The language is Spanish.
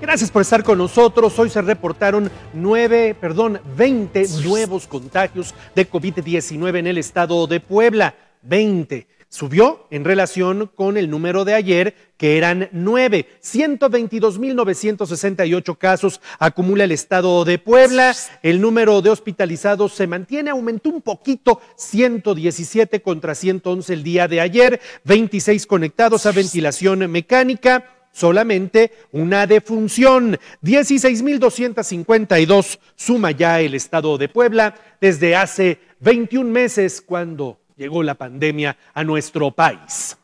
Gracias por estar con nosotros. Hoy se reportaron nueve, perdón, 20 nuevos contagios de COVID-19 en el estado de Puebla. 20. Subió en relación con el número de ayer, que eran 9. 122.968 casos acumula el estado de Puebla. El número de hospitalizados se mantiene, aumentó un poquito, 117 contra 111 el día de ayer, 26 conectados a ventilación mecánica solamente una defunción. 16.252 suma ya el Estado de Puebla desde hace 21 meses cuando llegó la pandemia a nuestro país.